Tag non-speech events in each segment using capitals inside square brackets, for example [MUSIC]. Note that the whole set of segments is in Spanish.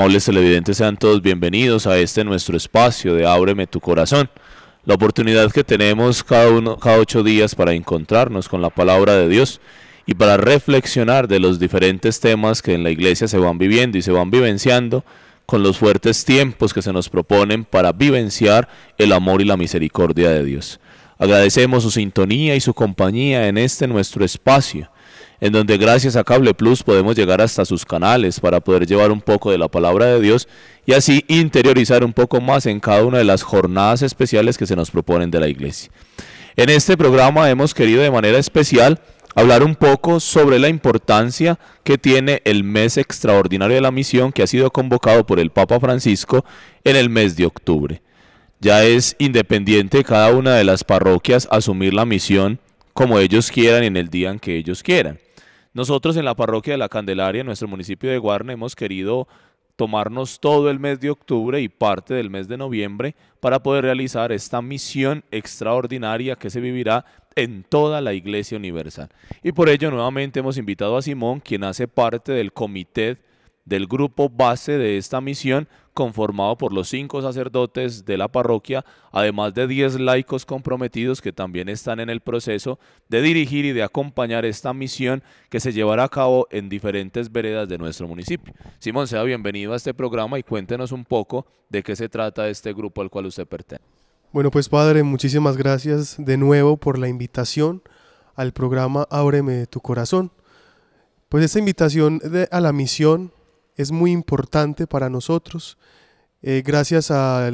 Amables televidentes, sean todos bienvenidos a este nuestro espacio de Ábreme tu corazón. La oportunidad que tenemos cada, uno, cada ocho días para encontrarnos con la palabra de Dios y para reflexionar de los diferentes temas que en la iglesia se van viviendo y se van vivenciando con los fuertes tiempos que se nos proponen para vivenciar el amor y la misericordia de Dios. Agradecemos su sintonía y su compañía en este nuestro espacio en donde gracias a Cable Plus podemos llegar hasta sus canales para poder llevar un poco de la palabra de Dios y así interiorizar un poco más en cada una de las jornadas especiales que se nos proponen de la iglesia. En este programa hemos querido de manera especial hablar un poco sobre la importancia que tiene el mes extraordinario de la misión que ha sido convocado por el Papa Francisco en el mes de octubre. Ya es independiente cada una de las parroquias asumir la misión como ellos quieran en el día en que ellos quieran. Nosotros en la parroquia de la Candelaria, en nuestro municipio de Guarne, hemos querido tomarnos todo el mes de octubre y parte del mes de noviembre para poder realizar esta misión extraordinaria que se vivirá en toda la Iglesia Universal. Y por ello nuevamente hemos invitado a Simón, quien hace parte del comité del grupo base de esta misión, conformado por los cinco sacerdotes de la parroquia, además de diez laicos comprometidos que también están en el proceso de dirigir y de acompañar esta misión que se llevará a cabo en diferentes veredas de nuestro municipio. Simón, sea bienvenido a este programa y cuéntenos un poco de qué se trata este grupo al cual usted pertenece. Bueno, pues padre, muchísimas gracias de nuevo por la invitación al programa Ábreme tu corazón. Pues esta invitación a la misión es muy importante para nosotros, eh, gracias a,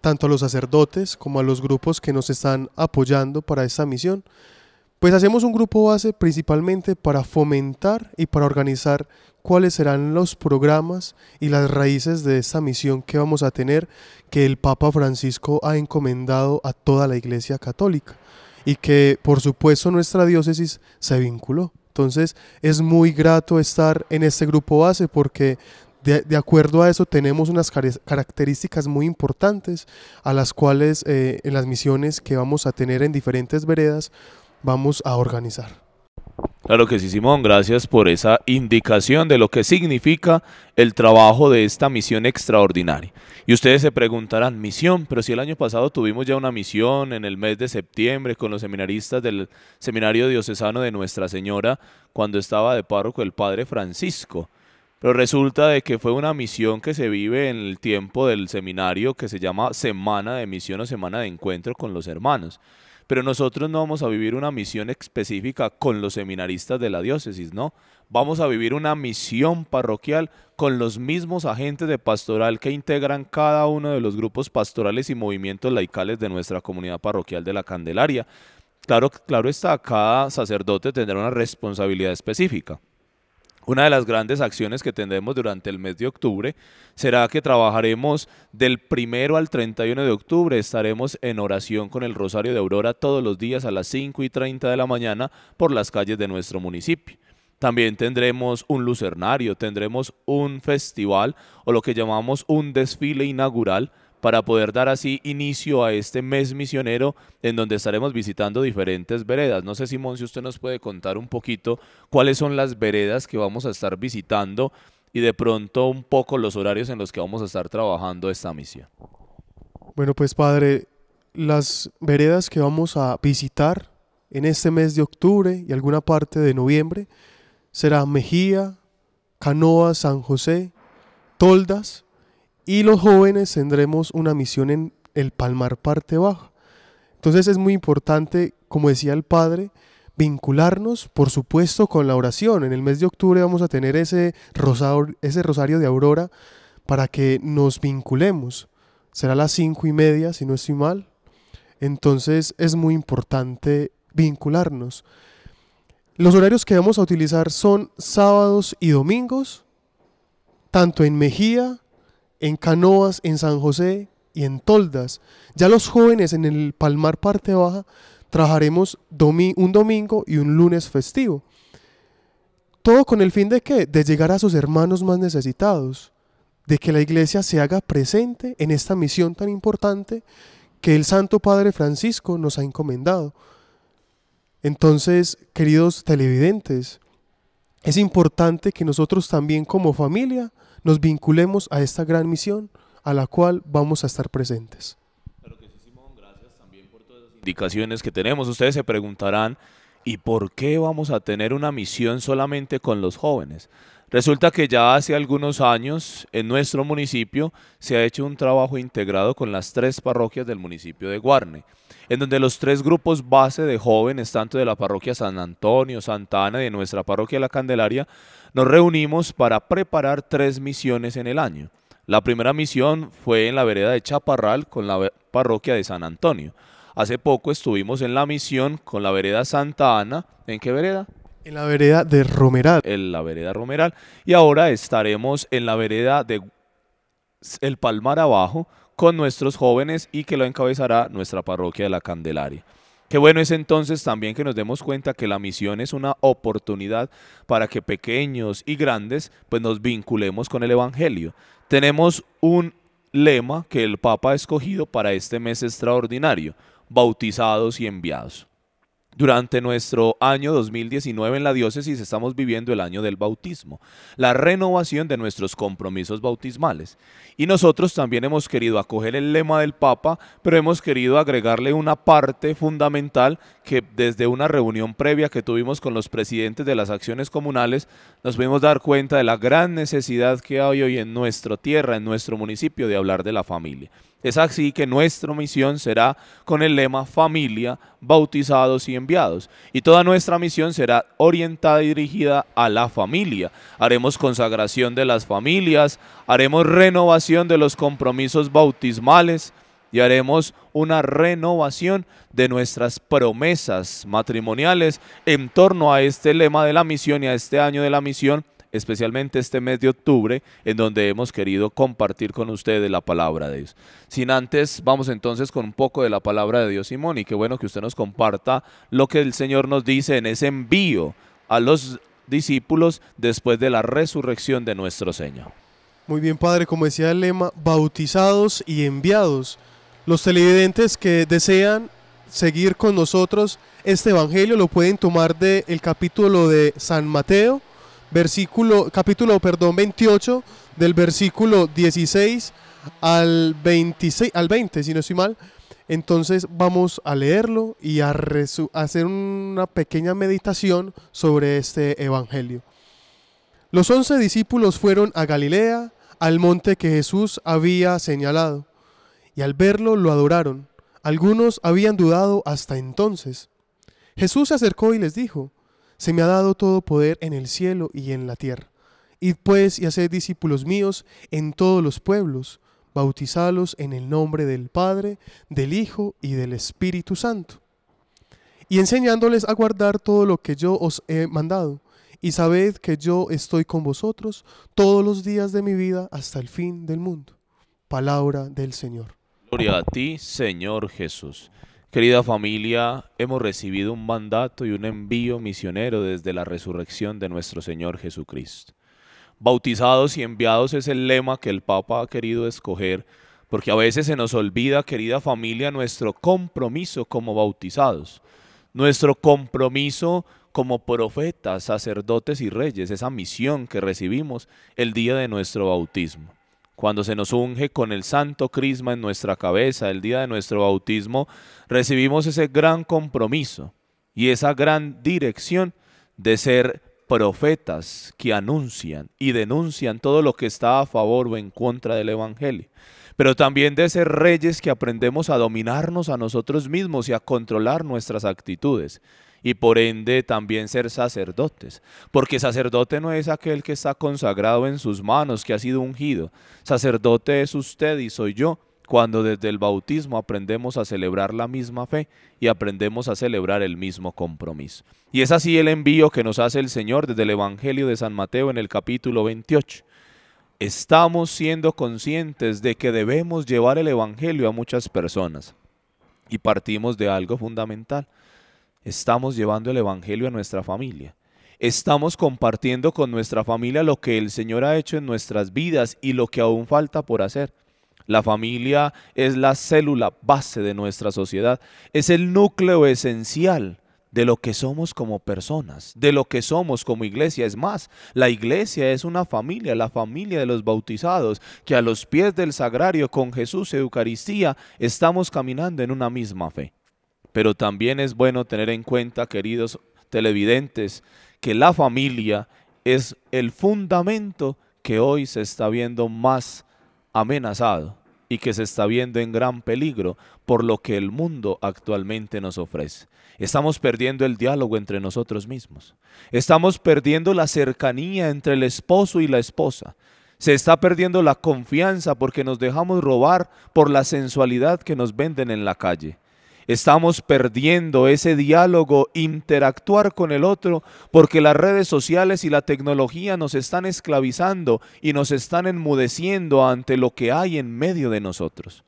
tanto a los sacerdotes como a los grupos que nos están apoyando para esta misión. Pues hacemos un grupo base principalmente para fomentar y para organizar cuáles serán los programas y las raíces de esta misión que vamos a tener que el Papa Francisco ha encomendado a toda la Iglesia Católica y que por supuesto nuestra diócesis se vinculó. Entonces es muy grato estar en este grupo base porque de, acuerdo a eso tenemos unas características muy importantes a las cuales eh, en las misiones que vamos a tener en diferentes veredas vamos a organizar. Claro que sí, Simón, gracias por esa indicación de lo que significa el trabajo de esta misión extraordinaria. Y ustedes se preguntarán, misión, pero si el año pasado tuvimos ya una misión en el mes de septiembre con los seminaristas del Seminario Diocesano de Nuestra Señora, cuando estaba de párroco el Padre Francisco. Pero resulta de que fue una misión que se vive en el tiempo del seminario que se llama Semana de Misión o Semana de Encuentro con los Hermanos. Pero nosotros no vamos a vivir una misión específica con los seminaristas de la diócesis, no. Vamos a vivir una misión parroquial con los mismos agentes de pastoral que integran cada uno de los grupos pastorales y movimientos laicales de nuestra comunidad parroquial de la Candelaria. Claro, claro está, cada sacerdote tendrá una responsabilidad específica. Una de las grandes acciones que tendremos durante el mes de octubre será que trabajaremos del primero al 31 de octubre. Estaremos en oración con el Rosario de Aurora todos los días a las 5 y 30 de la mañana por las calles de nuestro municipio. También tendremos un lucernario, tendremos un festival o lo que llamamos un desfile inaugural para poder dar así inicio a este mes misionero en donde estaremos visitando diferentes veredas. No sé, Simón, si usted nos puede contar un poquito cuáles son las veredas que vamos a estar visitando y de pronto un poco los horarios en los que vamos a estar trabajando esta misión. Bueno, pues padre, las veredas que vamos a visitar en este mes de octubre y alguna parte de noviembre serán Mejía, Canoa, San José, Toldas, y los jóvenes tendremos una misión en el palmar parte baja. Entonces es muy importante, como decía el padre, vincularnos, por supuesto, con la oración. En el mes de octubre vamos a tener ese rosario, ese rosario de aurora para que nos vinculemos. Será las cinco y media, si no estoy mal. Entonces es muy importante vincularnos. Los horarios que vamos a utilizar son sábados y domingos, tanto en Mejía en Canoas, en San José y en Toldas. Ya los jóvenes en el Palmar Parte Baja trabajaremos un domingo y un lunes festivo. Todo con el fin de qué? De llegar a sus hermanos más necesitados, de que la iglesia se haga presente en esta misión tan importante que el Santo Padre Francisco nos ha encomendado. Entonces, queridos televidentes, es importante que nosotros también como familia nos vinculemos a esta gran misión a la cual vamos a estar presentes. gracias también por todas las indicaciones que tenemos. Ustedes se preguntarán, ¿y por qué vamos a tener una misión solamente con los jóvenes? Resulta que ya hace algunos años en nuestro municipio se ha hecho un trabajo integrado con las tres parroquias del municipio de Guarne en donde los tres grupos base de jóvenes, tanto de la parroquia San Antonio, Santa Ana y de nuestra parroquia La Candelaria, nos reunimos para preparar tres misiones en el año. La primera misión fue en la vereda de Chaparral con la parroquia de San Antonio. Hace poco estuvimos en la misión con la vereda Santa Ana. ¿En qué vereda? En la vereda de Romeral. En la vereda Romeral. Y ahora estaremos en la vereda de El Palmar Abajo con nuestros jóvenes y que lo encabezará nuestra parroquia de la Candelaria. Qué bueno es entonces también que nos demos cuenta que la misión es una oportunidad para que pequeños y grandes pues nos vinculemos con el Evangelio. Tenemos un lema que el Papa ha escogido para este mes extraordinario, bautizados y enviados. Durante nuestro año 2019 en la diócesis estamos viviendo el año del bautismo, la renovación de nuestros compromisos bautismales. Y nosotros también hemos querido acoger el lema del Papa, pero hemos querido agregarle una parte fundamental que desde una reunión previa que tuvimos con los presidentes de las acciones comunales nos pudimos dar cuenta de la gran necesidad que hay hoy en nuestra tierra, en nuestro municipio, de hablar de la familia. Es así que nuestra misión será con el lema familia, bautizados y enviados. Y toda nuestra misión será orientada y dirigida a la familia. Haremos consagración de las familias, haremos renovación de los compromisos bautismales y haremos una renovación de nuestras promesas matrimoniales en torno a este lema de la misión y a este año de la misión especialmente este mes de octubre, en donde hemos querido compartir con ustedes la palabra de Dios. Sin antes, vamos entonces con un poco de la palabra de Dios, Simón, y qué bueno que usted nos comparta lo que el Señor nos dice en ese envío a los discípulos después de la resurrección de nuestro Señor. Muy bien, Padre, como decía el lema, bautizados y enviados. Los televidentes que desean seguir con nosotros este Evangelio lo pueden tomar del el capítulo de San Mateo, versículo, capítulo perdón, 28, del versículo 16 al, 26, al 20, si no estoy mal. Entonces vamos a leerlo y a hacer una pequeña meditación sobre este Evangelio. Los once discípulos fueron a Galilea, al monte que Jesús había señalado, y al verlo lo adoraron. Algunos habían dudado hasta entonces. Jesús se acercó y les dijo, se me ha dado todo poder en el cielo y en la tierra. Id pues y haced discípulos míos en todos los pueblos, bautizalos en el nombre del Padre, del Hijo y del Espíritu Santo, y enseñándoles a guardar todo lo que yo os he mandado. Y sabed que yo estoy con vosotros todos los días de mi vida hasta el fin del mundo. Palabra del Señor. Gloria a ti, Señor Jesús. Querida familia, hemos recibido un mandato y un envío misionero desde la resurrección de nuestro Señor Jesucristo. Bautizados y enviados es el lema que el Papa ha querido escoger, porque a veces se nos olvida, querida familia, nuestro compromiso como bautizados, nuestro compromiso como profetas, sacerdotes y reyes, esa misión que recibimos el día de nuestro bautismo cuando se nos unge con el santo crisma en nuestra cabeza el día de nuestro bautismo, recibimos ese gran compromiso y esa gran dirección de ser profetas que anuncian y denuncian todo lo que está a favor o en contra del Evangelio, pero también de ser reyes que aprendemos a dominarnos a nosotros mismos y a controlar nuestras actitudes y por ende también ser sacerdotes. Porque sacerdote no es aquel que está consagrado en sus manos, que ha sido ungido. Sacerdote es usted y soy yo cuando desde el bautismo aprendemos a celebrar la misma fe y aprendemos a celebrar el mismo compromiso. Y es así el envío que nos hace el Señor desde el Evangelio de San Mateo en el capítulo 28. Estamos siendo conscientes de que debemos llevar el Evangelio a muchas personas y partimos de algo fundamental. Estamos llevando el Evangelio a nuestra familia. Estamos compartiendo con nuestra familia lo que el Señor ha hecho en nuestras vidas y lo que aún falta por hacer. La familia es la célula base de nuestra sociedad, es el núcleo esencial de lo que somos como personas, de lo que somos como iglesia. Es más, la iglesia es una familia, la familia de los bautizados, que a los pies del sagrario con Jesús Eucaristía estamos caminando en una misma fe. Pero también es bueno tener en cuenta, queridos televidentes, que la familia es el fundamento que hoy se está viendo más amenazado y que se está viendo en gran peligro por lo que el mundo actualmente nos ofrece. Estamos perdiendo el diálogo entre nosotros mismos. Estamos perdiendo la cercanía entre el esposo y la esposa. Se está perdiendo la confianza porque nos dejamos robar por la sensualidad que nos venden en la calle. Estamos perdiendo ese diálogo, interactuar con el otro, porque las redes sociales y la tecnología nos están esclavizando y nos están enmudeciendo ante lo que hay en medio de nosotros.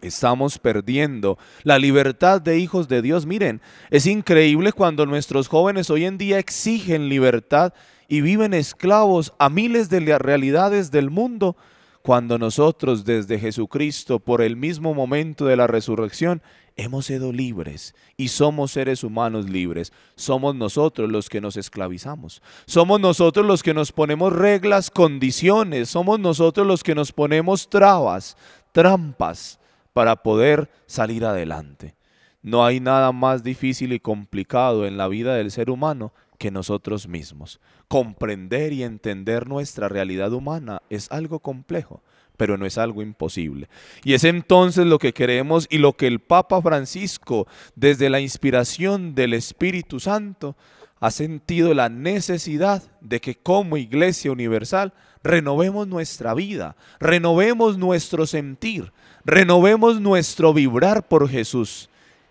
Estamos perdiendo la libertad de hijos de Dios. Miren, es increíble cuando nuestros jóvenes hoy en día exigen libertad y viven esclavos a miles de las realidades del mundo, cuando nosotros desde Jesucristo, por el mismo momento de la resurrección, hemos sido libres y somos seres humanos libres. Somos nosotros los que nos esclavizamos. Somos nosotros los que nos ponemos reglas, condiciones. Somos nosotros los que nos ponemos trabas, trampas para poder salir adelante. No hay nada más difícil y complicado en la vida del ser humano que nosotros mismos. Comprender y entender nuestra realidad humana es algo complejo, pero no es algo imposible. Y es entonces lo que queremos y lo que el Papa Francisco, desde la inspiración del Espíritu Santo, ha sentido la necesidad de que como Iglesia Universal renovemos nuestra vida, renovemos nuestro sentir, renovemos nuestro vibrar por Jesús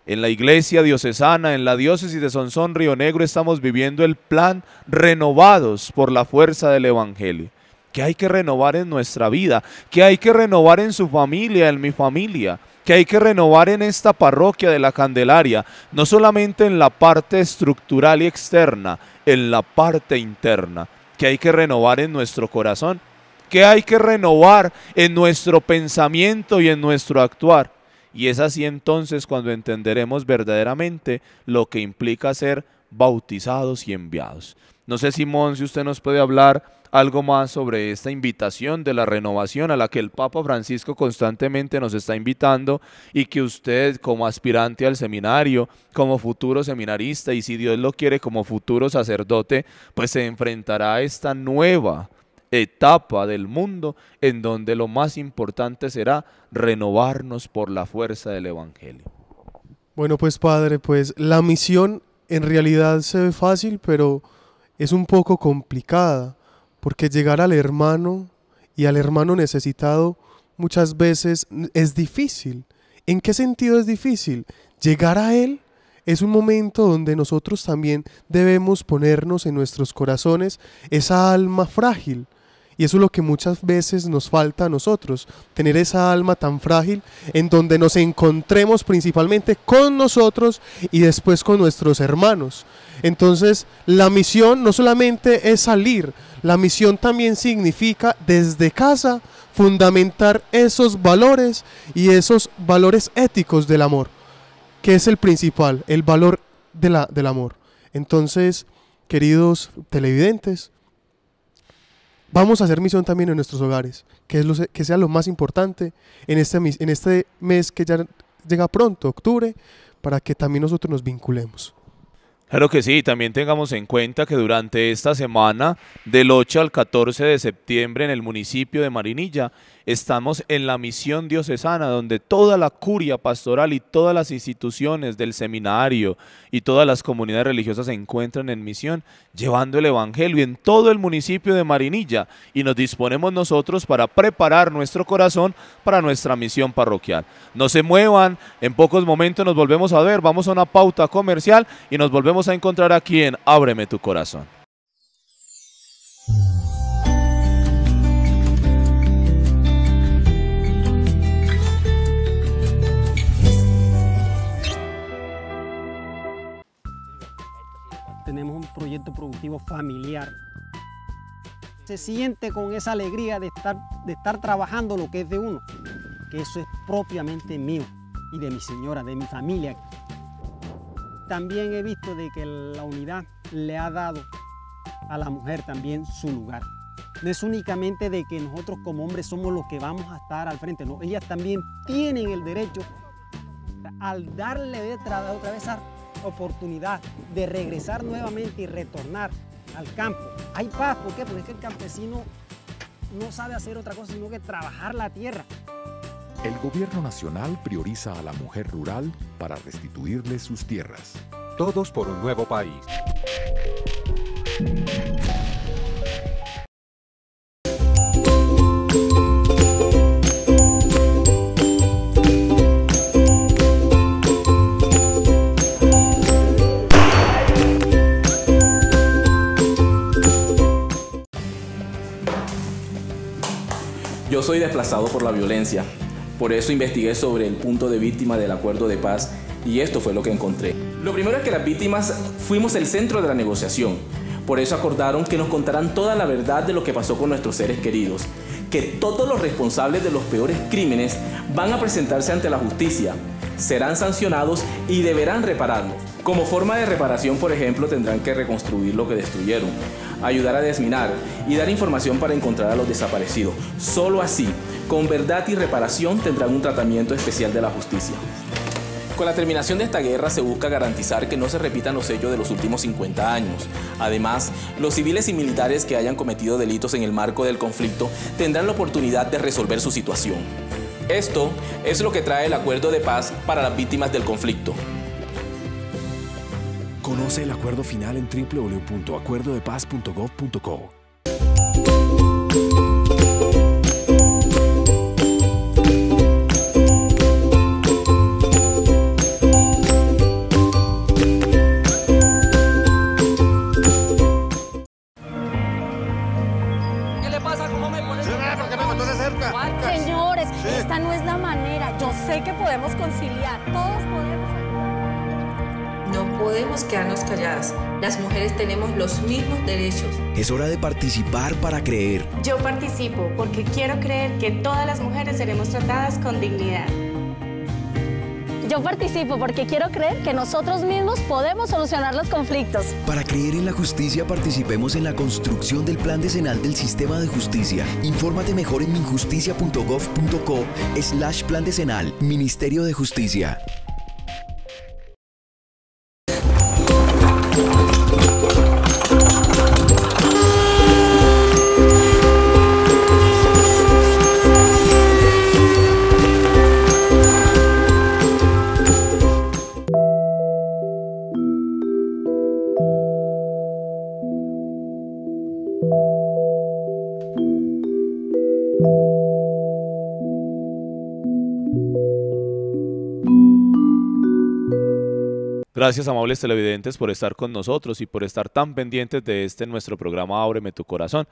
en la iglesia diocesana, en la diócesis de Sonsón, Río Negro, estamos viviendo el plan renovados por la fuerza del Evangelio. Que hay que renovar en nuestra vida, que hay que renovar en su familia, en mi familia, que hay que renovar en esta parroquia de la Candelaria, no solamente en la parte estructural y externa, en la parte interna, que hay que renovar en nuestro corazón, que hay que renovar en nuestro pensamiento y en nuestro actuar y es así entonces cuando entenderemos verdaderamente lo que implica ser bautizados y enviados. No sé, Simón, si usted nos puede hablar algo más sobre esta invitación de la renovación a la que el Papa Francisco constantemente nos está invitando y que usted como aspirante al seminario, como futuro seminarista y si Dios lo quiere como futuro sacerdote, pues se enfrentará a esta nueva etapa del mundo en donde lo más importante será renovarnos por la fuerza del Evangelio. Bueno, pues padre, pues la misión en realidad se ve fácil, pero es un poco complicada, porque llegar al hermano y al hermano necesitado muchas veces es difícil. ¿En qué sentido es difícil? Llegar a Él es un momento donde nosotros también debemos ponernos en nuestros corazones esa alma frágil, y eso es lo que muchas veces nos falta a nosotros, tener esa alma tan frágil en donde nos encontremos principalmente con nosotros y después con nuestros hermanos. Entonces, la misión no solamente es salir, la misión también significa desde casa fundamentar esos valores y esos valores éticos del amor, que es el principal, el valor de la, del amor. Entonces, queridos televidentes, Vamos a hacer misión también en nuestros hogares, que, es lo, que sea lo más importante en este, en este mes que ya llega pronto, octubre, para que también nosotros nos vinculemos. Claro que sí, también tengamos en cuenta que durante esta semana, del 8 al 14 de septiembre, en el municipio de Marinilla, Estamos en la misión diocesana, donde toda la curia pastoral y todas las instituciones del seminario y todas las comunidades religiosas se encuentran en misión, llevando el Evangelio en todo el municipio de Marinilla. Y nos disponemos nosotros para preparar nuestro corazón para nuestra misión parroquial. No se muevan, en pocos momentos nos volvemos a ver, vamos a una pauta comercial y nos volvemos a encontrar aquí en Ábreme tu corazón. productivo familiar. Se siente con esa alegría de estar, de estar trabajando lo que es de uno, que eso es propiamente mío y de mi señora, de mi familia. También he visto de que la unidad le ha dado a la mujer también su lugar. No es únicamente de que nosotros como hombres somos los que vamos a estar al frente, no, ellas también tienen el derecho al darle detrás de otra vez a oportunidad de regresar nuevamente y retornar al campo. Hay paz, ¿por qué? Porque que el campesino no sabe hacer otra cosa sino que trabajar la tierra. El gobierno nacional prioriza a la mujer rural para restituirle sus tierras. Todos por un nuevo país. soy desplazado por la violencia. Por eso investigué sobre el punto de víctima del acuerdo de paz y esto fue lo que encontré. Lo primero es que las víctimas fuimos el centro de la negociación. Por eso acordaron que nos contarán toda la verdad de lo que pasó con nuestros seres queridos, que todos los responsables de los peores crímenes van a presentarse ante la justicia, serán sancionados y deberán repararlo. Como forma de reparación, por ejemplo, tendrán que reconstruir lo que destruyeron ayudar a desminar y dar información para encontrar a los desaparecidos. Solo así, con verdad y reparación, tendrán un tratamiento especial de la justicia. Con la terminación de esta guerra se busca garantizar que no se repitan los hechos de los últimos 50 años. Además, los civiles y militares que hayan cometido delitos en el marco del conflicto tendrán la oportunidad de resolver su situación. Esto es lo que trae el acuerdo de paz para las víctimas del conflicto. Conoce el acuerdo final en www.acuerdodepaz.gov.co. Las mujeres tenemos los mismos derechos. Es hora de participar para creer. Yo participo porque quiero creer que todas las mujeres seremos tratadas con dignidad. Yo participo porque quiero creer que nosotros mismos podemos solucionar los conflictos. Para creer en la justicia, participemos en la construcción del Plan Decenal del Sistema de Justicia. Infórmate mejor en injusticia.gov.co slash plan decenal, Ministerio de Justicia. Gracias amables televidentes por estar con nosotros y por estar tan pendientes de este nuestro programa Ábreme tu corazón.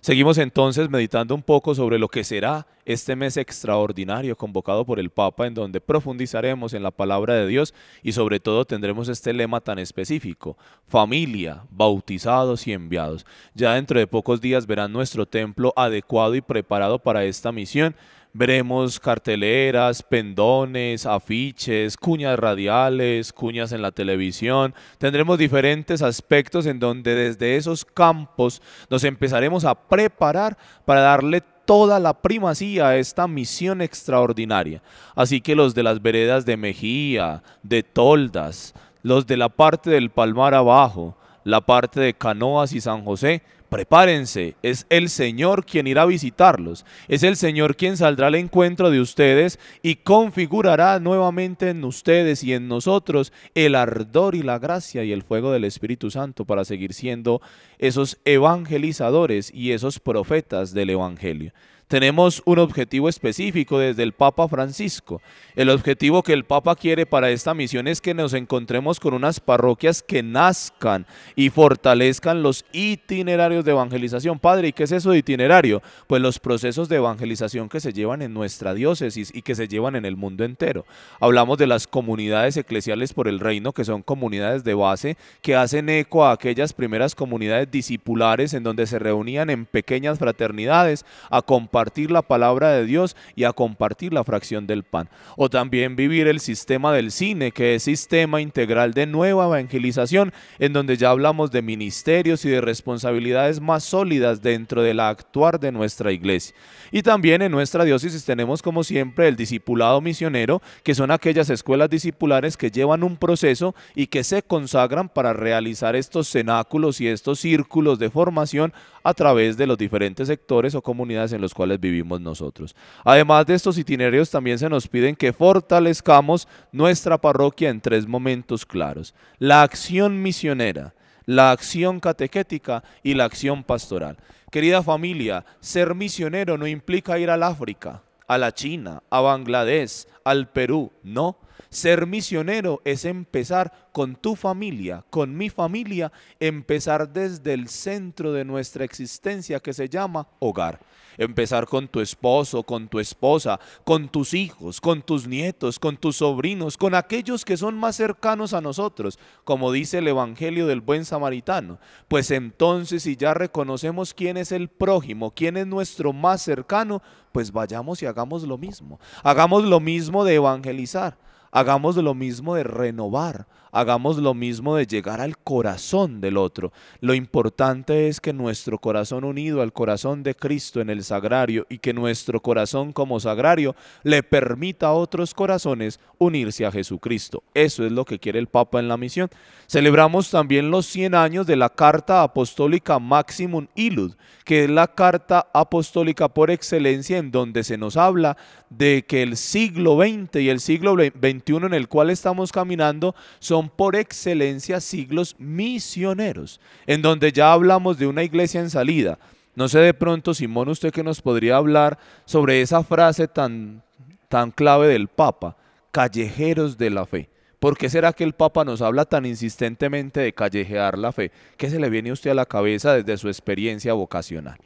Seguimos entonces meditando un poco sobre lo que será este mes extraordinario convocado por el Papa, en donde profundizaremos en la palabra de Dios y sobre todo tendremos este lema tan específico, familia, bautizados y enviados. Ya dentro de pocos días verán nuestro templo adecuado y preparado para esta misión veremos carteleras, pendones, afiches, cuñas radiales, cuñas en la televisión. Tendremos diferentes aspectos en donde desde esos campos nos empezaremos a preparar para darle toda la primacía a esta misión extraordinaria. Así que los de las veredas de Mejía, de Toldas, los de la parte del Palmar abajo, la parte de Canoas y San José, prepárense, es el Señor quien irá a visitarlos, es el Señor quien saldrá al encuentro de ustedes y configurará nuevamente en ustedes y en nosotros el ardor y la gracia y el fuego del Espíritu Santo para seguir siendo esos evangelizadores y esos profetas del Evangelio tenemos un objetivo específico desde el Papa Francisco. El objetivo que el Papa quiere para esta misión es que nos encontremos con unas parroquias que nazcan y fortalezcan los itinerarios de evangelización. Padre, ¿y qué es eso de itinerario? Pues los procesos de evangelización que se llevan en nuestra diócesis y que se llevan en el mundo entero. Hablamos de las comunidades eclesiales por el reino, que son comunidades de base, que hacen eco a aquellas primeras comunidades discipulares en donde se reunían en pequeñas fraternidades, acompañadas compartir la palabra de Dios y a compartir la fracción del pan. O también vivir el sistema del cine, que es sistema integral de nueva evangelización, en donde ya hablamos de ministerios y de responsabilidades más sólidas dentro del actuar de nuestra iglesia. Y también en nuestra diócesis tenemos como siempre el discipulado misionero, que son aquellas escuelas discipulares que llevan un proceso y que se consagran para realizar estos cenáculos y estos círculos de formación a través de los diferentes sectores o comunidades en los cuales vivimos nosotros. Además de estos itinerarios, también se nos piden que fortalezcamos nuestra parroquia en tres momentos claros. La acción misionera, la acción catequética y la acción pastoral. Querida familia, ser misionero no implica ir al África, a la China, a Bangladesh, al Perú, no ser misionero es empezar con tu familia, con mi familia, empezar desde el centro de nuestra existencia que se llama hogar. Empezar con tu esposo, con tu esposa, con tus hijos, con tus nietos, con tus sobrinos, con aquellos que son más cercanos a nosotros, como dice el Evangelio del buen samaritano. Pues entonces si ya reconocemos quién es el prójimo, quién es nuestro más cercano, pues vayamos y hagamos lo mismo. Hagamos lo mismo de evangelizar hagamos lo mismo de renovar hagamos lo mismo de llegar al corazón del otro. Lo importante es que nuestro corazón unido al corazón de Cristo en el sagrario y que nuestro corazón como sagrario le permita a otros corazones unirse a Jesucristo. Eso es lo que quiere el Papa en la misión. Celebramos también los 100 años de la Carta Apostólica Maximum Illud, que es la carta apostólica por excelencia en donde se nos habla de que el siglo XX y el siglo XXI en el cual estamos caminando son por excelencia siglos misioneros, en donde ya hablamos de una iglesia en salida. No sé de pronto, Simón, usted que nos podría hablar sobre esa frase tan, tan clave del Papa, callejeros de la fe. ¿Por qué será que el Papa nos habla tan insistentemente de callejear la fe? ¿Qué se le viene a usted a la cabeza desde su experiencia vocacional?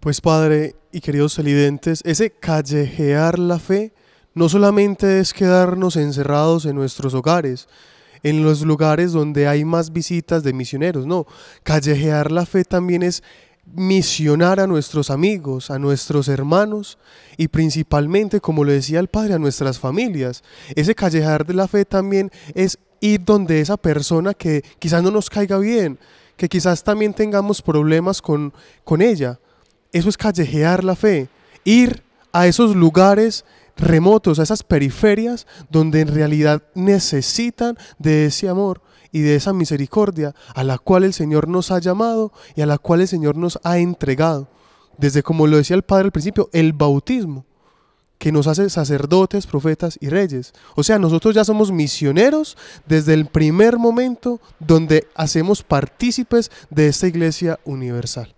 Pues padre y queridos salidentes, ese callejear la fe no solamente es quedarnos encerrados en nuestros hogares, en los lugares donde hay más visitas de misioneros, no, callejear la fe también es misionar a nuestros amigos, a nuestros hermanos y principalmente, como lo decía el Padre, a nuestras familias. Ese callejear de la fe también es ir donde esa persona que quizás no nos caiga bien, que quizás también tengamos problemas con, con ella. Eso es callejear la fe, ir a esos lugares remotos, a esas periferias donde en realidad necesitan de ese amor y de esa misericordia a la cual el Señor nos ha llamado y a la cual el Señor nos ha entregado. Desde como lo decía el Padre al principio, el bautismo que nos hace sacerdotes, profetas y reyes. O sea, nosotros ya somos misioneros desde el primer momento donde hacemos partícipes de esta iglesia universal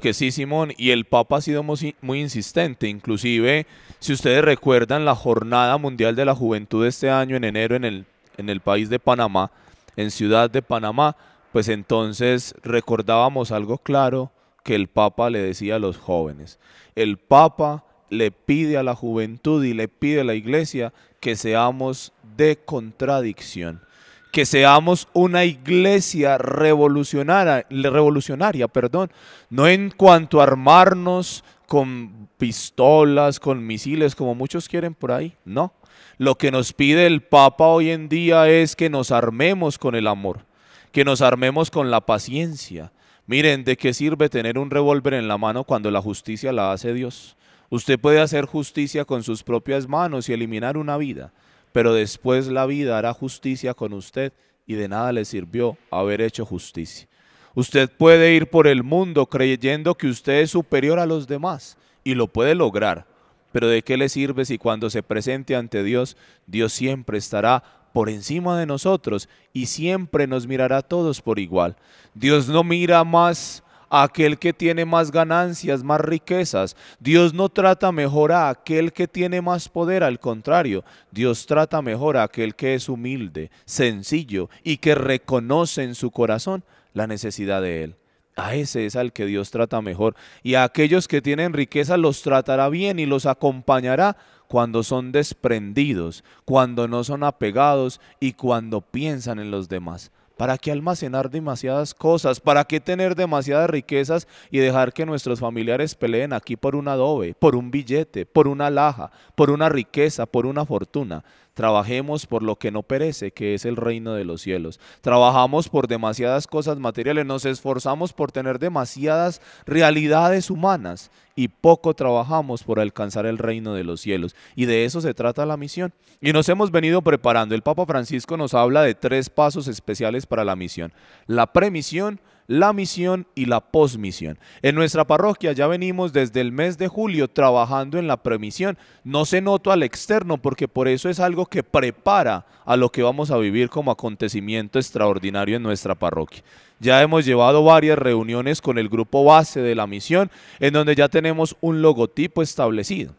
que sí, Simón, y el Papa ha sido muy, insistente, inclusive si ustedes recuerdan la Jornada Mundial de la Juventud este año en enero en el, en el país de Panamá, en Ciudad de Panamá, pues entonces recordábamos algo claro que el Papa le decía a los jóvenes. El Papa le pide a la juventud y le pide a la iglesia que seamos de contradicción que seamos una iglesia revolucionaria, revolucionaria, perdón, no en cuanto a armarnos con pistolas, con misiles, como muchos quieren por ahí, no. Lo que nos pide el Papa hoy en día es que nos armemos con el amor, que nos armemos con la paciencia. Miren, ¿de qué sirve tener un revólver en la mano cuando la justicia la hace Dios? Usted puede hacer justicia con sus propias manos y eliminar una vida pero después la vida hará justicia con usted y de nada le sirvió haber hecho justicia. Usted puede ir por el mundo creyendo que usted es superior a los demás y lo puede lograr, pero ¿de qué le sirve si cuando se presente ante Dios, Dios siempre estará por encima de nosotros y siempre nos mirará a todos por igual? Dios no mira más aquel que tiene más ganancias, más riquezas. Dios no trata mejor a aquel que tiene más poder, al contrario, Dios trata mejor a aquel que es humilde, sencillo y que reconoce en su corazón la necesidad de Él. A ese es al que Dios trata mejor. Y a aquellos que tienen riqueza los tratará bien y los acompañará cuando son desprendidos, cuando no son apegados y cuando piensan en los demás. ¿Para qué almacenar demasiadas cosas? ¿Para qué tener demasiadas riquezas y dejar que nuestros familiares peleen aquí por un adobe, por un billete, por una laja, por una riqueza, por una fortuna? trabajemos por lo que no perece, que es el reino de los cielos. Trabajamos por demasiadas cosas materiales, nos esforzamos por tener demasiadas realidades humanas y poco trabajamos por alcanzar el reino de los cielos. Y de eso se trata la misión. Y nos hemos venido preparando. El Papa Francisco nos habla de tres pasos especiales para la misión. La premisión, la misión y la posmisión. En nuestra parroquia ya venimos desde el mes de julio trabajando en la premisión. No se notó al externo porque por eso es algo que prepara a lo que vamos a vivir como acontecimiento extraordinario en nuestra parroquia. Ya hemos llevado varias reuniones con el grupo base de la misión en donde ya tenemos un logotipo establecido,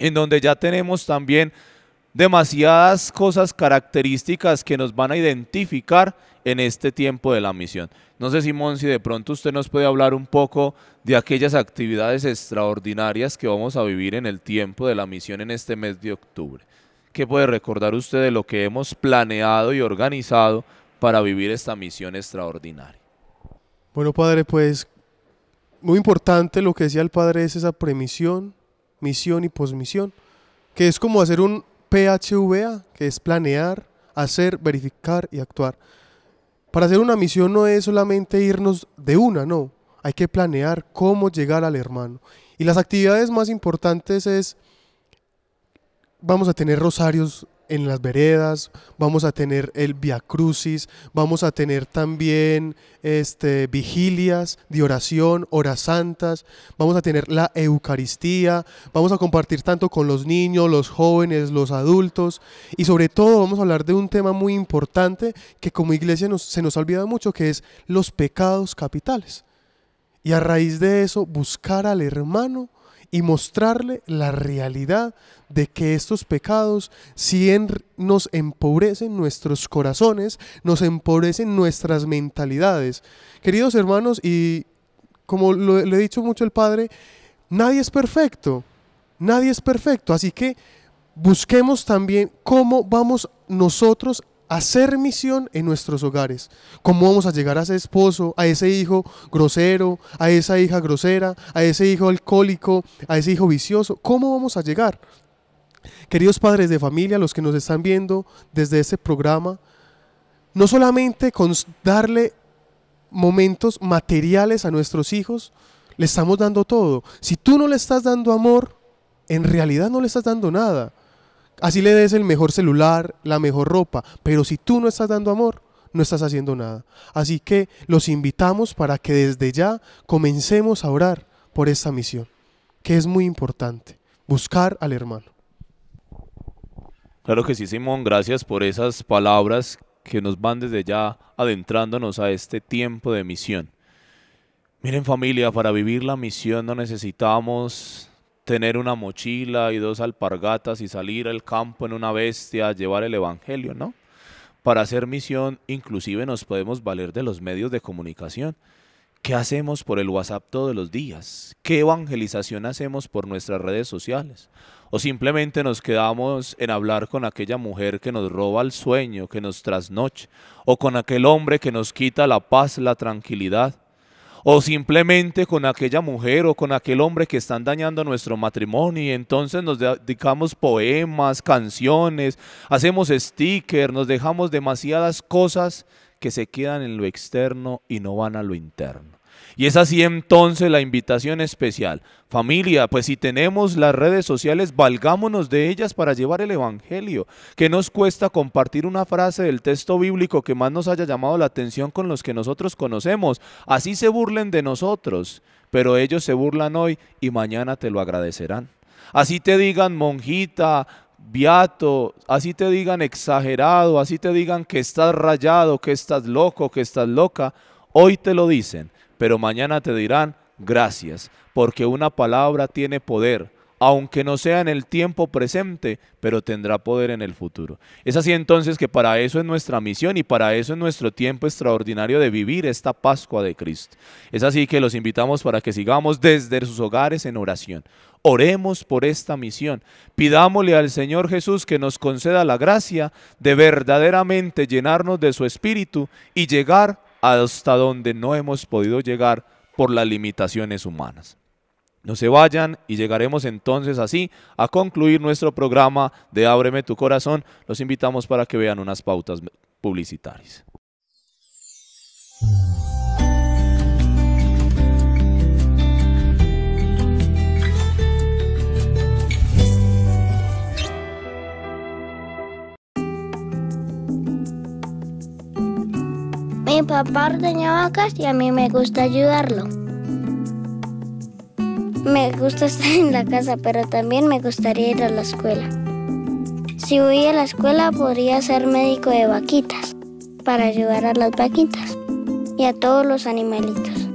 en donde ya tenemos también demasiadas cosas características que nos van a identificar en este tiempo de la misión. No sé, Simón, si de pronto usted nos puede hablar un poco de aquellas actividades extraordinarias que vamos a vivir en el tiempo de la misión en este mes de octubre. ¿Qué puede recordar usted de lo que hemos planeado y organizado para vivir esta misión extraordinaria? Bueno, padre, pues muy importante lo que decía el padre es esa premisión, misión y posmisión, que es como hacer un PHVA, que es planear, hacer, verificar y actuar. Para hacer una misión no es solamente irnos de una, no. Hay que planear cómo llegar al hermano. Y las actividades más importantes es, vamos a tener rosarios en las veredas, vamos a tener el Via Crucis, vamos a tener también este, vigilias de oración, horas santas, vamos a tener la Eucaristía, vamos a compartir tanto con los niños, los jóvenes, los adultos y sobre todo vamos a hablar de un tema muy importante que como iglesia se nos ha olvidado mucho, que es los pecados capitales. Y a raíz de eso, buscar al hermano y mostrarle la realidad de que estos pecados si nos empobrecen nuestros corazones, nos empobrecen nuestras mentalidades. Queridos hermanos, y como le he dicho mucho el Padre, nadie es perfecto, nadie es perfecto, así que busquemos también cómo vamos nosotros hacer misión en nuestros hogares. ¿Cómo vamos a llegar a ese esposo, a ese hijo grosero, a esa hija grosera, a ese hijo alcohólico, a ese hijo vicioso? ¿Cómo vamos a llegar? Queridos padres de familia, los que nos están viendo desde este programa, no solamente con darle momentos materiales a nuestros hijos, le estamos dando todo. Si tú no le estás dando amor, en realidad no le estás dando nada. Así le des el mejor celular, la mejor ropa, pero si tú no estás dando amor, no estás haciendo nada. Así que los invitamos para que desde ya comencemos a orar por esta misión, que es muy importante, buscar al hermano. Claro que sí, Simón, gracias por esas palabras que nos van desde ya adentrándonos a este tiempo de misión. Miren familia, para vivir la misión no necesitamos tener una mochila y dos alpargatas y salir al campo en una bestia llevar el Evangelio, ¿no? Para hacer misión inclusive nos podemos valer de los medios de comunicación. ¿Qué hacemos por el WhatsApp todos los días? ¿Qué evangelización hacemos por nuestras redes sociales? ¿O simplemente nos quedamos en hablar con aquella mujer que nos roba el sueño, que nos trasnoche? ¿O con aquel hombre que nos quita la paz, la tranquilidad? o simplemente con aquella mujer o con aquel hombre que están dañando nuestro matrimonio y entonces nos dedicamos poemas, canciones, hacemos stickers, nos dejamos demasiadas cosas que se quedan en lo externo y no van a lo interno. Y es así entonces la invitación especial. Familia, pues si tenemos las redes sociales, valgámonos de ellas para llevar el Evangelio. ¿Qué nos cuesta compartir una frase del texto bíblico que más nos haya llamado la atención con los que nosotros conocemos? Así se burlen de nosotros, pero ellos se burlan hoy y mañana te lo agradecerán. Así te digan monjita, viato, así te digan exagerado, así te digan que estás rayado, que estás loco, que estás loca, Hoy te lo dicen, pero mañana te dirán gracias, porque una palabra tiene poder, aunque no sea en el tiempo presente, pero tendrá poder en el futuro. Es así entonces que para eso es nuestra misión y para eso es nuestro tiempo extraordinario de vivir esta Pascua de Cristo. Es así que los invitamos para que sigamos desde sus hogares en oración. Oremos por esta misión. Pidámosle al Señor Jesús que nos conceda la gracia de verdaderamente llenarnos de su Espíritu y llegar hasta donde no hemos podido llegar por las limitaciones humanas. No se vayan y llegaremos entonces así a concluir nuestro programa de Ábreme tu corazón. Los invitamos para que vean unas pautas publicitarias. Mi papá ordeña vacas y a mí me gusta ayudarlo. Me gusta [LAUGHS] estar en la casa, pero también me gustaría ir a la escuela. Si voy a la escuela podría ser médico de vaquitas, para ayudar a las vaquitas y a todos los animalitos.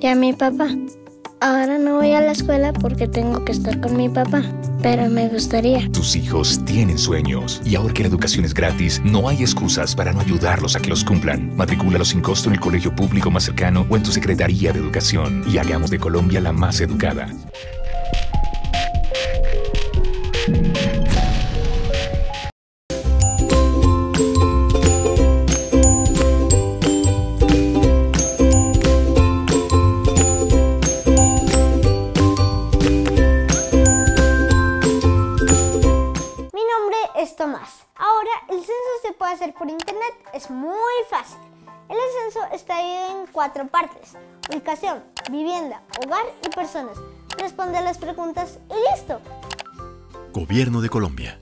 Y a mi papá. Ahora no voy a la escuela porque tengo que estar con mi papá pero me gustaría. Tus hijos tienen sueños y ahora que la educación es gratis, no hay excusas para no ayudarlos a que los cumplan. Matricúlalos sin costo en el colegio público más cercano o en tu Secretaría de Educación y hagamos de Colombia la más educada. vivienda, hogar y personas. Responde a las preguntas y listo. Gobierno de Colombia.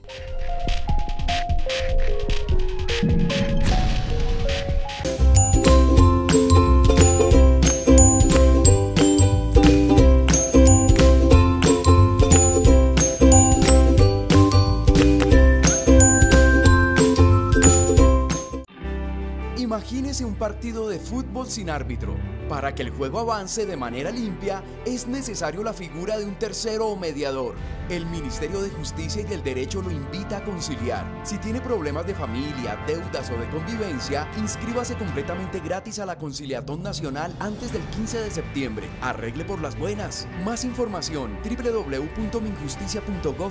Imagínese un partido de fútbol sin árbitro para que el juego avance de manera limpia, es necesario la figura de un tercero o mediador. El Ministerio de Justicia y del Derecho lo invita a conciliar. Si tiene problemas de familia, deudas o de convivencia, inscríbase completamente gratis a la Conciliatón Nacional antes del 15 de septiembre. Arregle por las buenas. Más información www.minjusticia.gov.co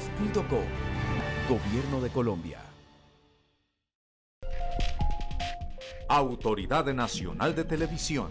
Gobierno de Colombia. Autoridad Nacional de Televisión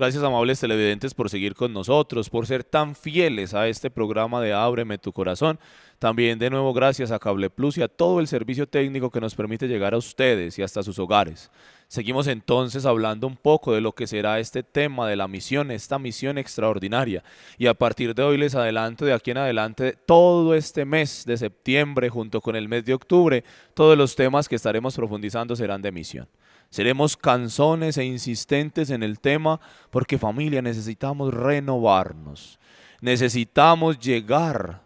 Gracias amables televidentes por seguir con nosotros, por ser tan fieles a este programa de Ábreme tu corazón. También de nuevo gracias a Cable Plus y a todo el servicio técnico que nos permite llegar a ustedes y hasta sus hogares. Seguimos entonces hablando un poco de lo que será este tema de la misión, esta misión extraordinaria. Y a partir de hoy les adelanto de aquí en adelante todo este mes de septiembre junto con el mes de octubre, todos los temas que estaremos profundizando serán de misión. Seremos canzones e insistentes en el tema porque familia necesitamos renovarnos. Necesitamos llegar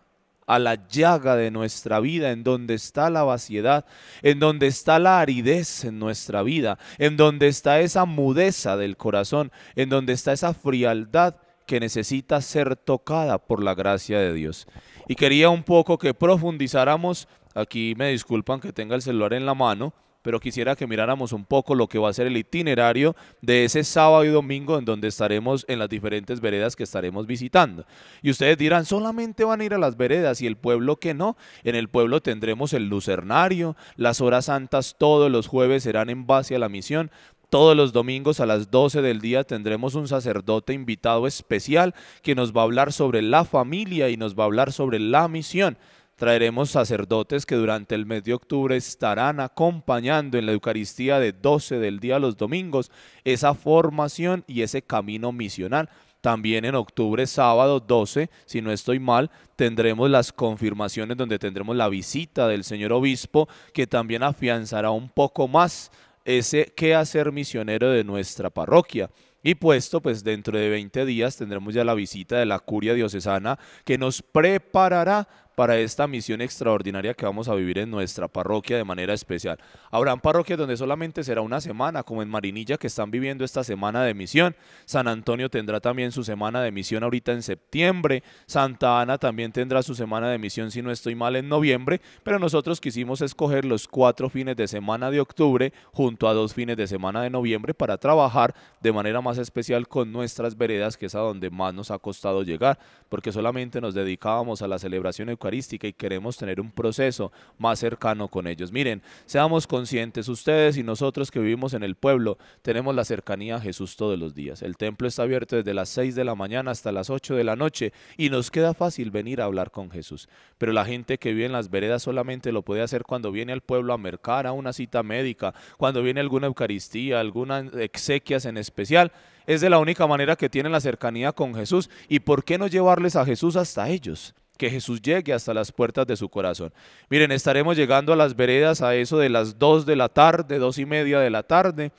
a la llaga de nuestra vida, en donde está la vaciedad, en donde está la aridez en nuestra vida, en donde está esa mudeza del corazón, en donde está esa frialdad que necesita ser tocada por la gracia de Dios. Y quería un poco que profundizáramos, aquí me disculpan que tenga el celular en la mano, pero quisiera que miráramos un poco lo que va a ser el itinerario de ese sábado y domingo en donde estaremos en las diferentes veredas que estaremos visitando. Y ustedes dirán, solamente van a ir a las veredas y el pueblo que no. En el pueblo tendremos el lucernario, las horas santas todos los jueves serán en base a la misión, todos los domingos a las 12 del día tendremos un sacerdote invitado especial que nos va a hablar sobre la familia y nos va a hablar sobre la misión traeremos sacerdotes que durante el mes de octubre estarán acompañando en la Eucaristía de 12 del día a los domingos esa formación y ese camino misional. También en octubre, sábado 12, si no estoy mal, tendremos las confirmaciones donde tendremos la visita del señor obispo que también afianzará un poco más ese hacer misionero de nuestra parroquia. Y puesto, pues dentro de 20 días tendremos ya la visita de la curia diocesana que nos preparará para esta misión extraordinaria que vamos a vivir en nuestra parroquia de manera especial. Habrán parroquias donde solamente será una semana, como en Marinilla que están viviendo esta semana de misión. San Antonio tendrá también su semana de misión ahorita en septiembre. Santa Ana también tendrá su semana de misión, si no estoy mal, en noviembre. Pero nosotros quisimos escoger los cuatro fines de semana de octubre junto a dos fines de semana de noviembre para trabajar de manera más especial con nuestras veredas, que es a donde más nos ha costado llegar, porque solamente nos dedicábamos a la celebración y queremos tener un proceso más cercano con ellos. Miren, seamos conscientes ustedes y nosotros que vivimos en el pueblo, tenemos la cercanía a Jesús todos los días. El templo está abierto desde las 6 de la mañana hasta las 8 de la noche y nos queda fácil venir a hablar con Jesús. Pero la gente que vive en las veredas solamente lo puede hacer cuando viene al pueblo a mercar, a una cita médica, cuando viene alguna Eucaristía, algunas exequias en especial. Es de la única manera que tienen la cercanía con Jesús. ¿Y por qué no llevarles a Jesús hasta ellos? que Jesús llegue hasta las puertas de su corazón. Miren, estaremos llegando a las veredas a eso de las 2 de la tarde, dos y media de la tarde,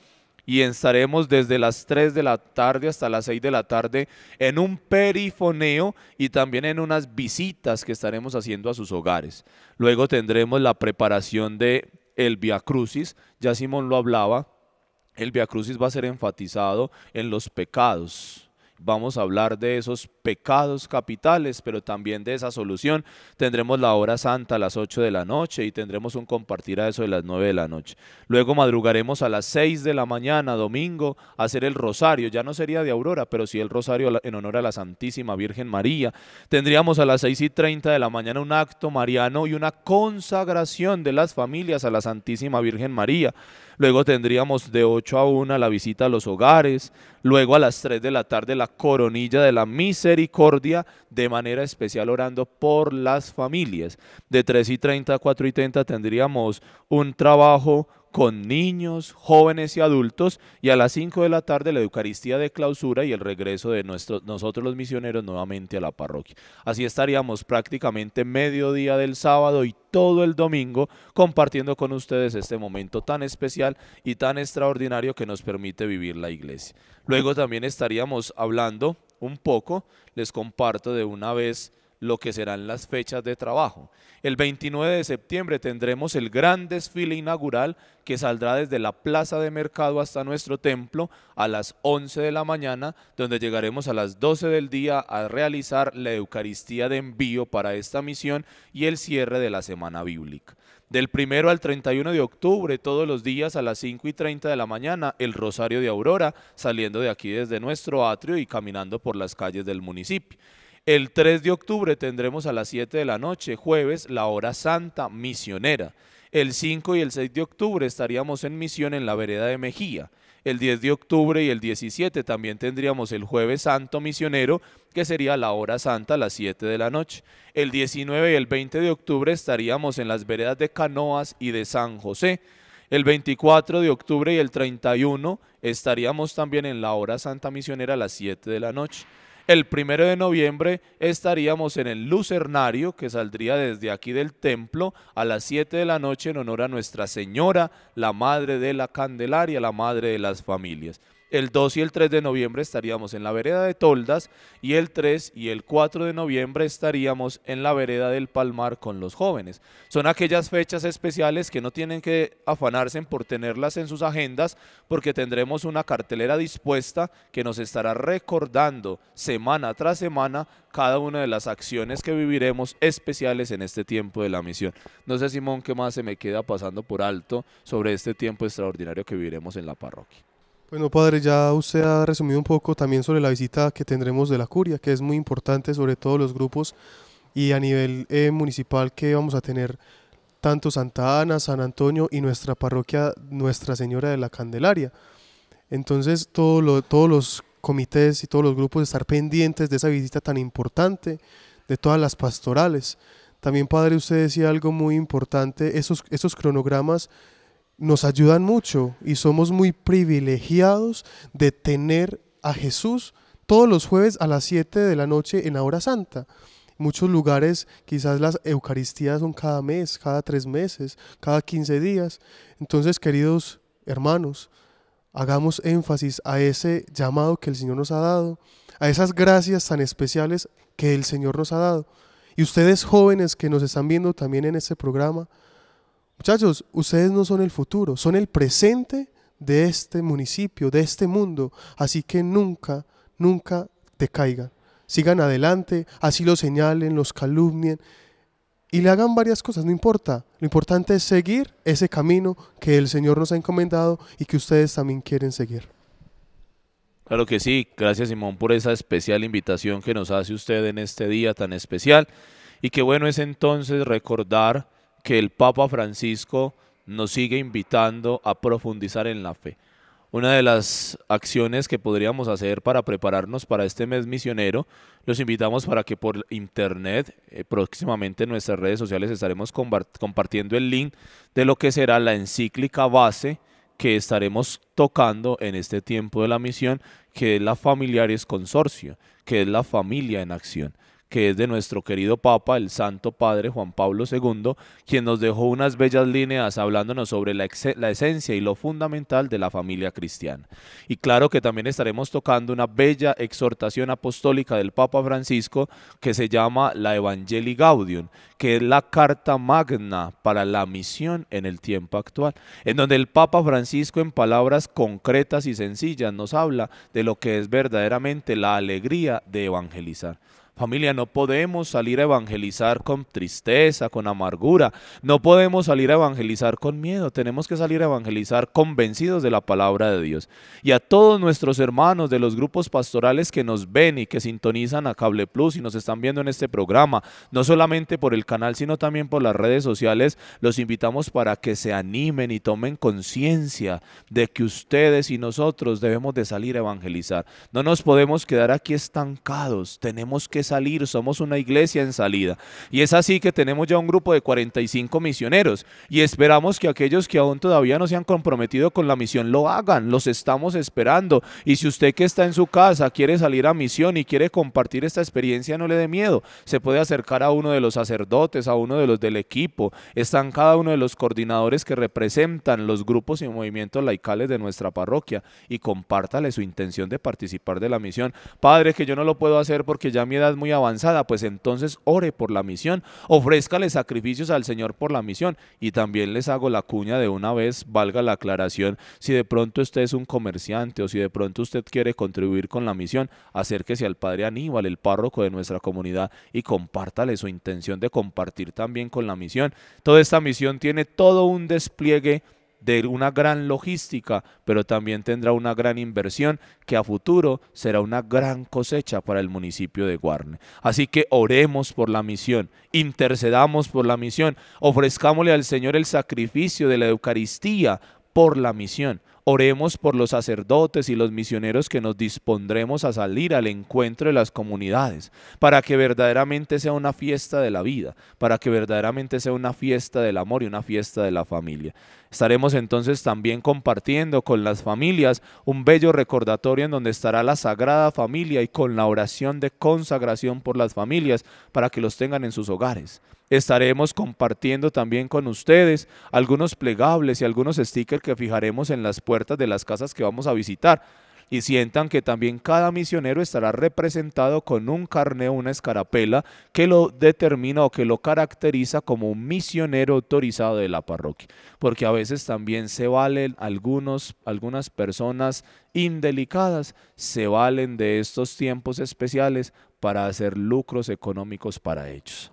y estaremos desde las 3 de la tarde hasta las 6 de la tarde en un perifoneo y también en unas visitas que estaremos haciendo a sus hogares. Luego tendremos la preparación de el Via Crucis, ya Simón lo hablaba, el Via Crucis va a ser enfatizado en los pecados, Vamos a hablar de esos pecados capitales, pero también de esa solución. Tendremos la hora santa a las 8 de la noche y tendremos un compartir a eso de las 9 de la noche. Luego madrugaremos a las 6 de la mañana, domingo, a hacer el rosario. Ya no sería de aurora, pero sí el rosario en honor a la Santísima Virgen María. Tendríamos a las 6 y 30 de la mañana un acto mariano y una consagración de las familias a la Santísima Virgen María. Luego tendríamos de 8 a 1 la visita a los hogares. Luego a las 3 de la tarde la coronilla de la misericordia, de manera especial orando por las familias. De 3 y 30 a 4 y 30 tendríamos un trabajo con niños, jóvenes y adultos, y a las 5 de la tarde la Eucaristía de clausura y el regreso de nosotros los misioneros nuevamente a la parroquia. Así estaríamos prácticamente mediodía del sábado y todo el domingo compartiendo con ustedes este momento tan especial y tan extraordinario que nos permite vivir la iglesia. Luego también estaríamos hablando un poco, les comparto de una vez lo que serán las fechas de trabajo. El 29 de septiembre tendremos el gran desfile inaugural que saldrá desde la plaza de mercado hasta nuestro templo a las 11 de la mañana, donde llegaremos a las 12 del día a realizar la Eucaristía de envío para esta misión y el cierre de la semana bíblica. Del 1 al 31 de octubre, todos los días a las 5 y 30 de la mañana, el Rosario de Aurora, saliendo de aquí desde nuestro atrio y caminando por las calles del municipio. El 3 de octubre tendremos a las 7 de la noche, jueves, la hora santa misionera. El 5 y el 6 de octubre estaríamos en misión en la vereda de Mejía. El 10 de octubre y el 17 también tendríamos el jueves santo misionero, que sería la hora santa a las 7 de la noche. El 19 y el 20 de octubre estaríamos en las veredas de Canoas y de San José. El 24 de octubre y el 31 estaríamos también en la hora santa misionera a las 7 de la noche. El primero de noviembre estaríamos en el lucernario que saldría desde aquí del templo a las 7 de la noche en honor a Nuestra Señora, la Madre de la Candelaria, la Madre de las Familias. El 2 y el 3 de noviembre estaríamos en la vereda de Toldas y el 3 y el 4 de noviembre estaríamos en la vereda del Palmar con los jóvenes. Son aquellas fechas especiales que no tienen que afanarse por tenerlas en sus agendas porque tendremos una cartelera dispuesta que nos estará recordando semana tras semana cada una de las acciones que viviremos especiales en este tiempo de la misión. No sé, Simón, qué más se me queda pasando por alto sobre este tiempo extraordinario que viviremos en la parroquia. Bueno, padre, ya usted ha resumido un poco también sobre la visita que tendremos de la curia, que es muy importante, sobre todos los grupos y a nivel eh, municipal que vamos a tener tanto Santa Ana, San Antonio y nuestra parroquia Nuestra Señora de la Candelaria. Entonces, todo todos los comités y todos los grupos estar pendientes de esa visita tan importante, de todas las pastorales. También, padre, usted decía algo muy importante, esos, esos cronogramas nos ayudan mucho y somos muy privilegiados de tener a Jesús todos los jueves a las 7 de la noche en la hora santa. Muchos lugares quizás las Eucaristías son cada mes, cada tres meses, cada 15 días. Entonces, queridos hermanos, hagamos énfasis a ese llamado que el Señor nos ha dado, a esas gracias tan especiales que el Señor nos ha dado. Y ustedes jóvenes que nos están viendo también en este programa, Muchachos, ustedes no son el futuro, son el presente de este municipio, de este mundo. Así que nunca, nunca te caigan. Sigan adelante, así lo señalen, los calumnien y le hagan varias cosas, no importa. Lo importante es seguir ese camino que el Señor nos ha encomendado y que ustedes también quieren seguir. Claro que sí, gracias Simón por esa especial invitación que nos hace usted en este día tan especial y que bueno es entonces recordar que el Papa Francisco nos sigue invitando a profundizar en la fe. Una de las acciones que podríamos hacer para prepararnos para este mes misionero, los invitamos para que por internet, eh, próximamente en nuestras redes sociales estaremos compartiendo el link de lo que será la encíclica base que estaremos tocando en este tiempo de la misión, que es la Familiares Consorcio, que es la familia en acción que es de nuestro querido Papa, el Santo Padre Juan Pablo II, quien nos dejó unas bellas líneas hablándonos sobre la, esencia y lo fundamental de la familia cristiana. Y claro que también estaremos tocando una bella exhortación apostólica del Papa Francisco que se llama la Evangelii Gaudium, que es la carta magna para la misión en el tiempo actual, en donde el Papa Francisco en palabras concretas y sencillas nos habla de lo que es verdaderamente la alegría de evangelizar. Familia, no podemos salir a evangelizar con tristeza, con amargura, no podemos salir a evangelizar con miedo, tenemos que salir a evangelizar convencidos de la palabra de Dios. Y a todos nuestros hermanos de los grupos pastorales que nos ven y que sintonizan a Cable Plus y nos están viendo en este programa, no solamente por el canal, sino también por las redes sociales, los invitamos para que se animen y tomen conciencia de que ustedes y nosotros debemos de salir a evangelizar. No nos podemos quedar aquí estancados, tenemos que salir, somos una iglesia en salida. Y es así que tenemos ya un grupo de 45 misioneros y esperamos que aquellos que aún todavía no se han comprometido con la misión lo hagan, los estamos esperando. Y si usted que está en su casa quiere salir a misión y quiere compartir esta experiencia, no le dé miedo, se puede acercar a uno de los sacerdotes, a uno de los del equipo, están cada uno de los coordinadores que representan los grupos y movimientos laicales de nuestra parroquia y compártale su intención de participar de la misión. Padre, que yo no lo puedo hacer porque ya me mi edad muy avanzada, pues entonces ore por la misión, ofrézcale sacrificios al Señor por la misión. Y también les hago la cuña de una vez, valga la aclaración, si de pronto usted es un comerciante o si de pronto usted quiere contribuir con la misión, acérquese al Padre Aníbal, el párroco de nuestra comunidad, y compártale su intención de compartir también con la misión. Toda esta misión tiene todo un despliegue de una gran logística, pero también tendrá una gran inversión que a futuro será una gran cosecha para el municipio de Guarne. Así que oremos por la misión, intercedamos por la misión, ofrezcámosle al Señor el sacrificio de la Eucaristía por la misión. Oremos por los sacerdotes y los misioneros que nos dispondremos a salir al encuentro de las comunidades, para que verdaderamente sea una fiesta de la vida, para que verdaderamente sea una fiesta del amor y una fiesta de la familia. Estaremos entonces también compartiendo con las familias un bello recordatorio en donde estará la Sagrada Familia y con la oración de consagración por las familias para que los tengan en sus hogares. Estaremos compartiendo también con ustedes algunos plegables y algunos stickers que fijaremos en las puertas de las casas que vamos a visitar y sientan que también cada misionero estará representado con un carné, una escarapela, que lo determina o que lo caracteriza como un misionero autorizado de la parroquia. Porque a veces también se valen algunos, algunas personas indelicadas, se valen de estos tiempos especiales para hacer lucros económicos para ellos.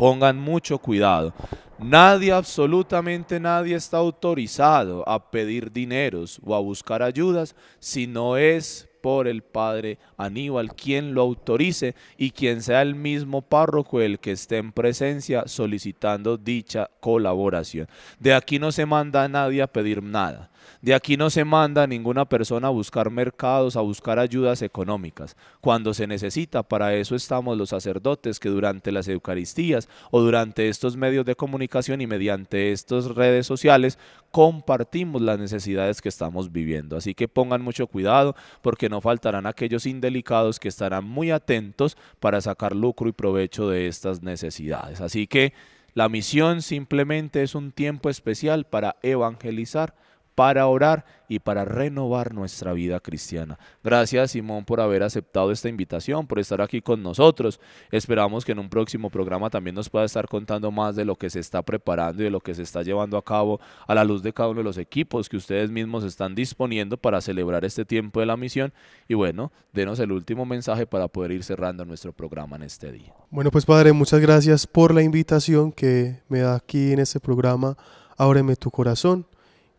Pongan mucho cuidado. Nadie, absolutamente nadie está autorizado a pedir dineros o a buscar ayudas si no es por el padre Aníbal, quien lo autorice y quien sea el mismo párroco el que esté en presencia solicitando dicha colaboración. De aquí no se manda a nadie a pedir nada. De aquí no se manda ninguna persona a buscar mercados, a buscar ayudas económicas. Cuando se necesita, para eso estamos los sacerdotes que durante las Eucaristías o durante estos medios de comunicación y mediante estas redes sociales compartimos las necesidades que estamos viviendo. Así que pongan mucho cuidado porque no faltarán aquellos indelicados que estarán muy atentos para sacar lucro y provecho de estas necesidades. Así que la misión simplemente es un tiempo especial para evangelizar para orar y para renovar nuestra vida cristiana. Gracias Simón por haber aceptado esta invitación, por estar aquí con nosotros. Esperamos que en un próximo programa también nos pueda estar contando más de lo que se está preparando y de lo que se está llevando a cabo a la luz de cada uno de los equipos que ustedes mismos están disponiendo para celebrar este tiempo de la misión. Y bueno, denos el último mensaje para poder ir cerrando nuestro programa en este día. Bueno, pues Padre, muchas gracias por la invitación que me da aquí en este programa. Ábreme tu corazón.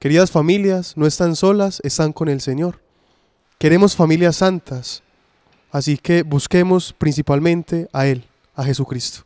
Queridas familias, no están solas, están con el Señor. Queremos familias santas, así que busquemos principalmente a Él, a Jesucristo.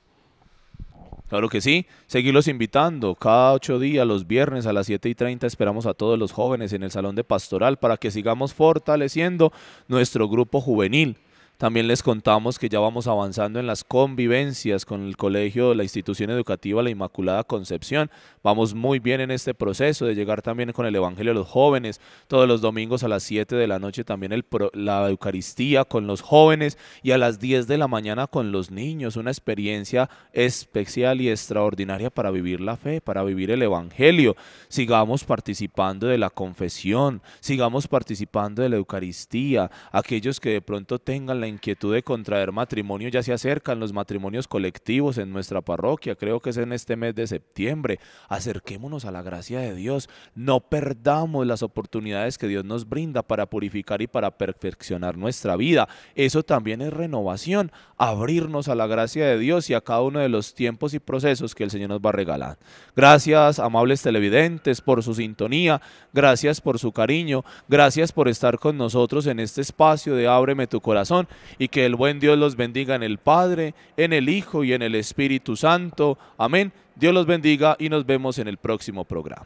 Claro que sí, seguirlos invitando. Cada ocho días, los viernes a las 7 y 30, esperamos a todos los jóvenes en el Salón de Pastoral para que sigamos fortaleciendo nuestro grupo juvenil. También les contamos que ya vamos avanzando en las convivencias con el colegio, la institución educativa La Inmaculada Concepción. Vamos muy bien en este proceso de llegar también con el Evangelio a los jóvenes. Todos los domingos a las 7 de la noche también el, la Eucaristía con los jóvenes y a las 10 de la mañana con los niños. Una experiencia especial y extraordinaria para vivir la fe, para vivir el Evangelio. Sigamos participando de la confesión, sigamos participando de la Eucaristía. Aquellos que de pronto tengan la inquietud de contraer matrimonio ya se acercan los matrimonios colectivos en nuestra parroquia, creo que es en este mes de septiembre. Acerquémonos a la gracia de Dios, no perdamos las oportunidades que Dios nos brinda para purificar y para perfeccionar nuestra vida. Eso también es renovación, abrirnos a la gracia de Dios y a cada uno de los tiempos y procesos que el Señor nos va a regalar. Gracias, amables televidentes, por su sintonía, gracias por su cariño, gracias por estar con nosotros en este espacio de Ábreme tu corazón y que el buen Dios los bendiga en el Padre, en el Hijo y en el Espíritu Santo. Amén. Dios los bendiga y nos vemos en el próximo programa.